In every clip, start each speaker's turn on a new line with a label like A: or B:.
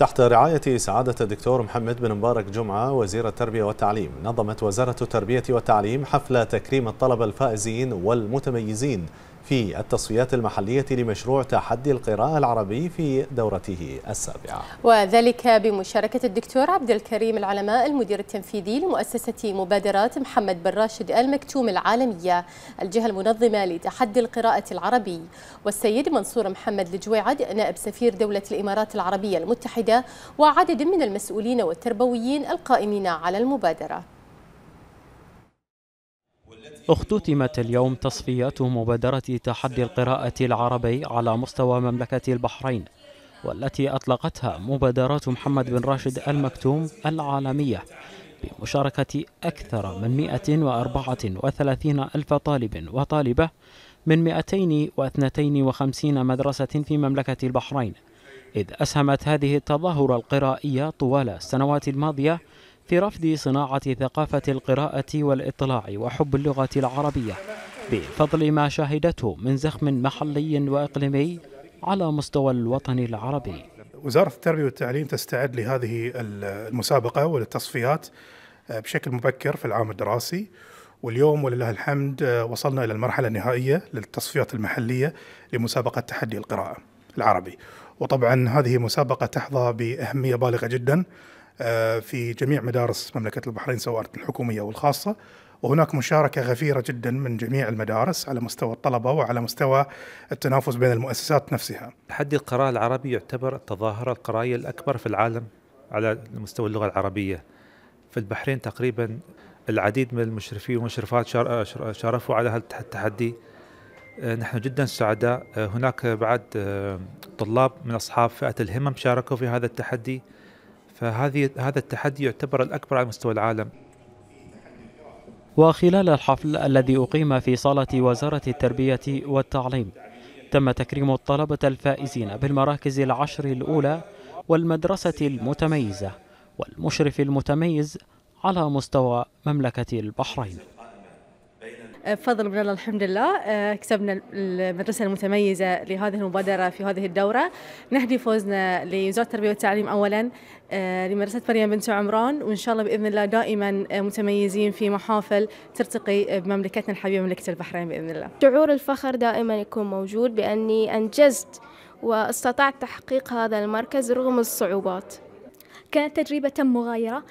A: تحت رعاية سعادة الدكتور محمد بن مبارك جمعة وزير التربية والتعليم نظمت وزارة التربية والتعليم حفلة تكريم الطلبة الفائزين والمتميزين في التصفيات المحلية لمشروع تحدي القراءة العربي في دورته السابعة وذلك بمشاركة الدكتور عبد الكريم العلماء المدير التنفيذي لمؤسسة مبادرات محمد بن راشد المكتوم العالمية الجهة المنظمة لتحدي القراءة العربي والسيد منصور محمد الجويعد نائب سفير دولة الإمارات العربية المتحدة وعدد من المسؤولين والتربويين القائمين على المبادرة اختتمت اليوم تصفيات مبادرة تحدي القراءة العربي على مستوى مملكة البحرين والتي أطلقتها مبادرة محمد بن راشد المكتوم العالمية بمشاركة أكثر من 134 ألف طالب وطالبة من 252 مدرسة في مملكة البحرين إذ أسهمت هذه التظاهرة القرائية طوال السنوات الماضية في رفض صناعة ثقافة القراءة والإطلاع وحب اللغة العربية بفضل ما شهدته من زخم محلي
B: وإقليمي على مستوى الوطن العربي وزارة التربية والتعليم تستعد لهذه المسابقة وللتصفيات آه، بشكل مبكر في العام الدراسي واليوم ولله الحمد آه، وصلنا إلى المرحلة النهائية للتصفيات المحلية لمسابقة تحدي القراءة العربي وطبعا هذه مسابقة تحظى بأهمية بالغة جدا آه، في جميع مدارس مملكة البحرين سواء الحكومية أو الخاصة وهناك مشاركة غفيرة جدا من جميع المدارس على مستوى الطلبة وعلى مستوى التنافس بين المؤسسات نفسها
A: تحدي القراءة العربي يعتبر التظاهرة القرائية الأكبر في العالم على مستوى اللغة العربية في البحرين تقريبا العديد من المشرفين والمشرفات شارفوا على هذا التحدي آه، نحن جدا سعداء آه، هناك بعد طلاب من أصحاب فئة الهمم شاركوا في هذا التحدي فهذه هذا التحدي يعتبر الأكبر على مستوى العالم وخلال الحفل الذي أقيم في صالة وزارة التربية والتعليم تم تكريم الطلبة الفائزين بالمراكز العشر الأولى والمدرسة المتميزة والمشرف المتميز على مستوى مملكة البحرين بفضل آه، من الله الحمد لله آه، كسبنا المدرسة المتميزة لهذه المبادرة في هذه الدورة نهدي فوزنا لوزارة التربية والتعليم أولا آه، لمدرسة مريم بنت عمران وإن شاء الله بإذن الله دائما متميزين في محافل ترتقي بمملكتنا الحبيبة مملكة البحرين بإذن الله
B: شعور الفخر دائما يكون موجود بأني أنجزت واستطعت تحقيق هذا المركز رغم الصعوبات كانت تجربة مغايرة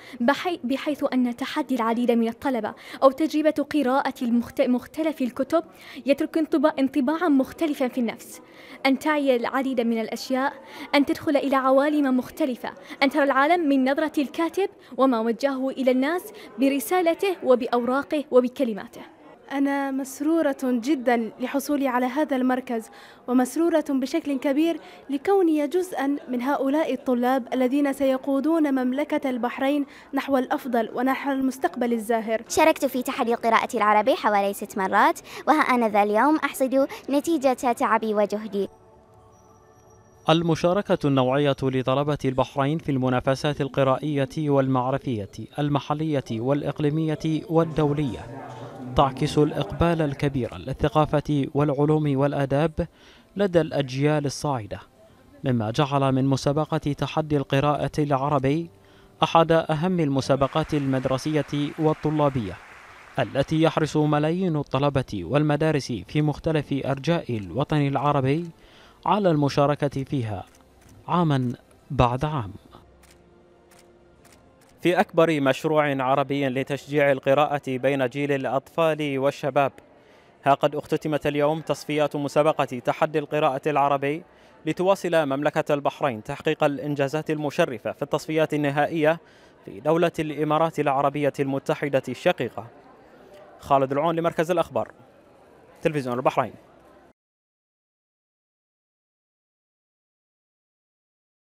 B: بحيث أن تحدي العديد من الطلبة أو تجربة قراءة مختلف الكتب يترك انطباعا مختلفا في النفس أن تعي العديد من الأشياء أن تدخل إلى عوالم مختلفة أن ترى العالم من نظرة الكاتب وما وجهه إلى الناس برسالته وبأوراقه وبكلماته
A: أنا مسرورة جدا لحصولي على هذا المركز ومسرورة بشكل كبير لكوني جزءا من هؤلاء الطلاب الذين سيقودون مملكة البحرين نحو الأفضل ونحو المستقبل الزاهر شاركت في
B: تحدي القراءة العربي حوالي ست مرات وها أنا ذا اليوم أحصد نتيجة تعبي وجهدي
A: المشاركة النوعية لطلبة البحرين في المنافسات القرائية والمعرفية المحلية والإقليمية والدولية تعكس الإقبال الكبير للثقافة والعلوم والآداب لدى الأجيال الصاعدة مما جعل من مسابقة تحدي القراءة العربي أحد أهم المسابقات المدرسية والطلابية التي يحرص ملايين الطلبة والمدارس في مختلف أرجاء الوطن العربي على المشاركة فيها عاما بعد عام في أكبر مشروع عربي لتشجيع القراءة بين جيل الأطفال والشباب ها قد اختتمت اليوم تصفيات مسابقة تحدي القراءة العربي لتواصل مملكة البحرين تحقيق الإنجازات المشرفة في التصفيات النهائية في دولة الإمارات العربية المتحدة الشقيقة خالد العون لمركز الأخبار تلفزيون البحرين